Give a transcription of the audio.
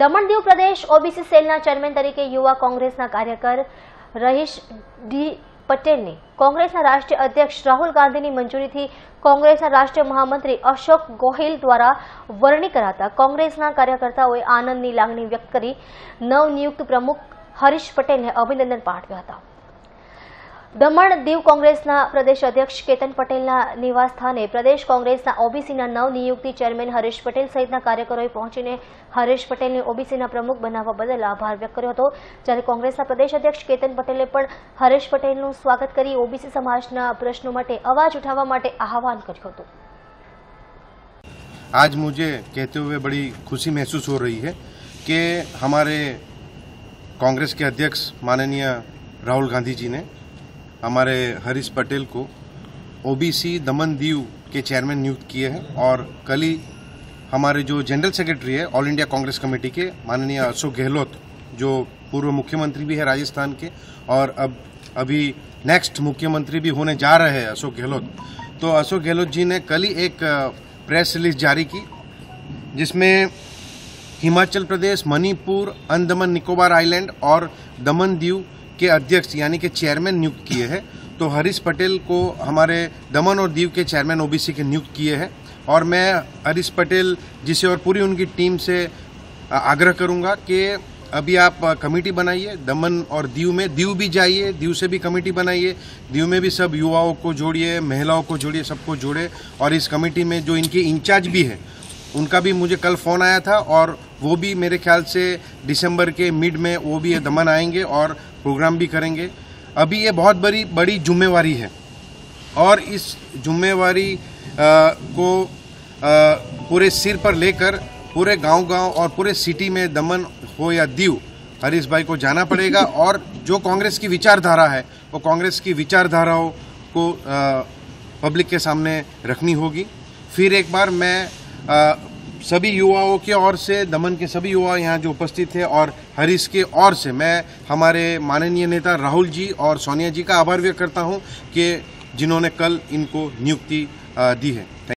દમણ દીવ પ્રદેશ ઓબીસી સેલના ચેરમેન તરીકે યુવા કોંગ્રેસના કાર્યકર રહીશ ડી પટેલને કોંગ્રેસના રાષ્ટ્રીય અધ્યક્ષ રાહુલ ગાંધીની મંજૂરીથી કોંગ્રેસના રાષ્ટ્રીય મહામંત્રી અશોક ગોહિલ દ્વારા વરણી કરાતા કોંગ્રેસના કાર્યકર્તાઓએ આનંદની લાગણી વ્યક્ત કરી નવનિયુક્ત પ્રમુખ હરીશ પટેલને અભિનંદન પાઠવ્યા હતા દમણ દીવ કોંગ્રેસના પ્રદેશ અધ્યક્ષ કેતન પટેલના નિવાસસ્થાને પ્રદેશ કોંગ્રેસના ઓબીસીના નવ નિયુક્તિ ચેરમેન હરેશ પટેલ સહિતના કાર્યકરોએ પહોંચીને હરેશ પટેલને ઓબીસીના પ્રમુખ બનાવવા બદલ આભાર વ્યક્ત કર્યો હતો જ્યારે કોંગ્રેસના પ્રદેશ અધ્યક્ષ કેતન પટેલે પણ હરેશ પટેલનું સ્વાગત કરી ઓબીસી સમાજના પ્રશ્નો માટે અવાજ ઉઠાવવા માટે આહવાન કર્યું હતું આજ મુજબ कहते हुए बड़ी ખુશી મહેસૂસ હો રહી है કે हमारे કોંગ્રેસ કે અધ્યક્ષ માનનીય રાહુલ ગાંધીજીને हमारे हरीश पटेल को ओबीसी दमन दीव के चेयरमैन नियुक्त किए हैं और कल ही हमारे जो जनरल सेक्रेटरी है ऑल इंडिया कांग्रेस कमेटी के माननीय अशोक गहलोत जो पूर्व मुख्यमंत्री भी है राजस्थान के और अब अभी नेक्स्ट मुख्यमंत्री भी होने जा रहे हैं अशोक गहलोत तो अशोक गहलोत जी ने कल ही एक प्रेस रिलीज जारी की जिसमें हिमाचल प्रदेश मणिपुर अंदमन निकोबार आइलैंड और दमन दीव के अध्यक्ष यानी कि चेयरमैन नियुक्त किए हैं तो हरीश पटेल को हमारे दमन और दीव के चेयरमैन ओबीसी के नियुक्त किए हैं और मैं हरीश पटेल जिसे और पूरी उनकी टीम से आग्रह करूंगा कि अभी आप कमेटी बनाइए दमन और दीव में दीव भी जाइए दीव से भी कमेटी बनाइए दीव में भी सब युवाओं को जोड़िए महिलाओं को जोड़िए सबको जोड़े और इस कमेटी में जो इनके इंचार्ज भी है उनका भी मुझे कल फ़ोन आया था और वो भी मेरे ख्याल से दिसंबर के मिड में वो भी दमन आएंगे और प्रोग्राम भी करेंगे अभी ये बहुत बड़ी बड़ी जुम्मेवारी है और इस जुम्मेवारी को आ, पूरे सिर पर लेकर पूरे गांव-गांव और पूरे सिटी में दमन हो या दीव हरीश भाई को जाना पड़ेगा और जो कांग्रेस की विचारधारा है वो कांग्रेस की विचारधाराओं को आ, पब्लिक के सामने रखनी होगी फिर एक बार मैं आ, सभी युवाओं के ओर से दमन के सभी युवा यहाँ जो उपस्थित थे और हरीश के ओर से मैं हमारे माननीय नेता राहुल जी और सोनिया जी का आभार व्यक्त करता हूँ कि जिन्होंने कल इनको नियुक्ति दी है